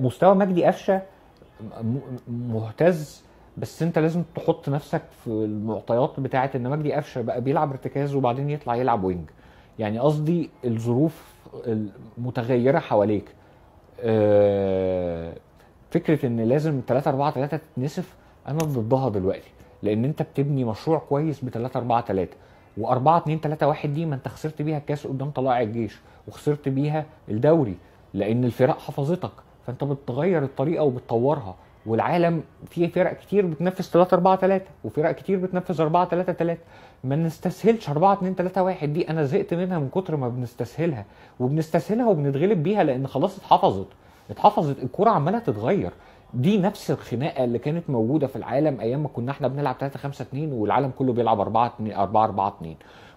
مستوى مجدي قفشه مهتز بس انت لازم تحط نفسك في المعطيات بتاعه ان مجدي قفشه بقى بيلعب ارتكاز وبعدين يطلع يلعب وينج يعني قصدي الظروف المتغيره حواليك آه، فكره ان لازم 3 4 3 تتنسف انا ضدها دلوقتي لان انت بتبني مشروع كويس ب 3 4 3 و4 2 3 1 دي ما انت خسرت بيها الكاس قدام طلائع الجيش وخسرت بيها الدوري لان الفرق حفظتك فانت بتغير الطريقه وبتطورها والعالم في فرق كتير بتنفذ 3 4 3 وفرق كتير بتنفذ 4 3 3 ما نستسهلش 4 2 3 1 دي انا زهقت منها من كتر ما بنستسهلها وبنستسهلها وبنتغلب بيها لان خلاص اتحفظت اتحفظت الكوره عماله تتغير دي نفس الخناقه اللي كانت موجوده في العالم ايام ما كنا احنا بنلعب 3 5 2 والعالم كله بيلعب 4 2 4 4 2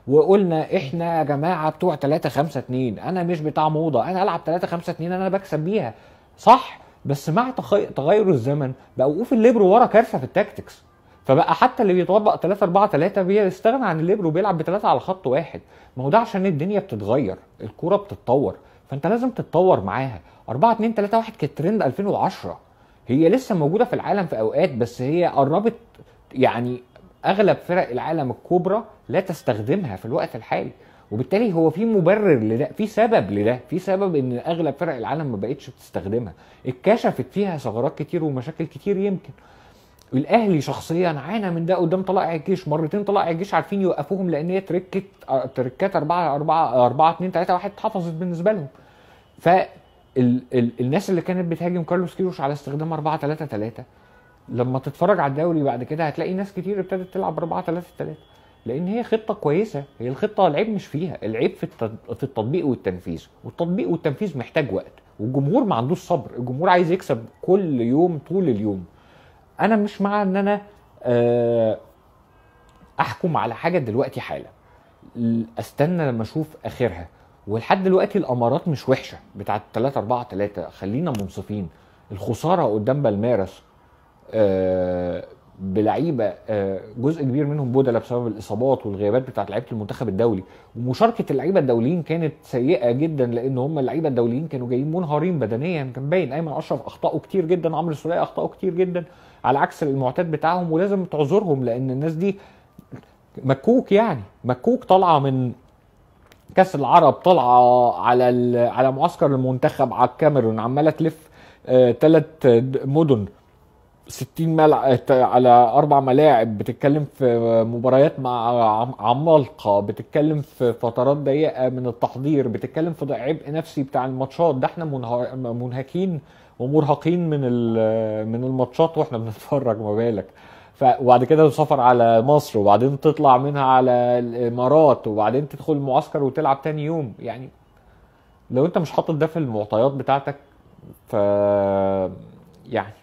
وقلنا احنا يا جماعه بتوع 3 5 2 انا مش بتاع موضه انا العب 3 5 2 انا بكسب بيها صح بس مع تغير الزمن بقى وقوف الليبرو ورا كارثه في التاكتكس فبقى حتى اللي بيطبق 3 4 3 بيستغنى عن الليبرو بيلعب بثلاثه على خط واحد ما هو ده عشان الدنيا بتتغير الكوره بتتطور فانت لازم تتطور معاها 4 2 3 1 كانت ترند 2010 هي لسه موجوده في العالم في اوقات بس هي قربت يعني اغلب فرق العالم الكبرى لا تستخدمها في الوقت الحالي وبالتالي هو في مبرر لده في سبب لده في سبب ان اغلب فرق العالم ما بقتش بتستخدمها اتكشفت فيها ثغرات كتير ومشاكل كتير يمكن الاهلي شخصيا عانى من ده قدام طلائع الجيش مرتين طلائع الجيش عارفين يوقفوهم لان هي تركت تركات 4 4 4 2 3 1 اتحفظت بالنسبه لهم ف الناس اللي كانت بتهاجم كارلوس كيروش على استخدام 4 3 3 لما تتفرج على الدوري بعد كده هتلاقي ناس كتير ابتدت تلعب 4 3 3 لان هي خطه كويسه هي الخطه العيب مش فيها العيب في في التطبيق والتنفيذ والتطبيق والتنفيذ محتاج وقت والجمهور ما عندوش صبر الجمهور عايز يكسب كل يوم طول اليوم انا مش مع ان انا آه، احكم على حاجه دلوقتي حالا استنى لما اشوف اخرها ولحد دلوقتي الامارات مش وحشه بتاعت 3 4 3 خلينا منصفين الخساره قدام أه بلعيبه آه، جزء كبير منهم بدله بسبب الاصابات والغيابات بتاعت لعيبه المنتخب الدولي ومشاركه اللعيبه الدوليين كانت سيئه جدا لان هم اللعيبه الدوليين كانوا جايين منهارين بدنيا كان باين ايمن اشرف اخطاؤه كتير جدا عمرو السوليه اخطاؤه كتير جدا على عكس المعتاد بتاعهم ولازم تعذرهم لان الناس دي مكوك يعني مكوك طالعه من كاس العرب طالعه على على معسكر المنتخب على الكاميرون عماله تلف ثلاث آه، مدن 60 ملعب على اربع ملاعب بتتكلم في مباريات مع عمالقه بتتكلم في فترات ضيقه من التحضير بتتكلم في عبء نفسي بتاع الماتشات ده احنا منهكين ومرهقين من من الماتشات واحنا بنتفرج ما بالك وبعد كده تسافر على مصر وبعدين تطلع منها على الامارات وبعدين تدخل المعسكر وتلعب تاني يوم يعني لو انت مش حاطط ده في المعطيات بتاعتك ف يعني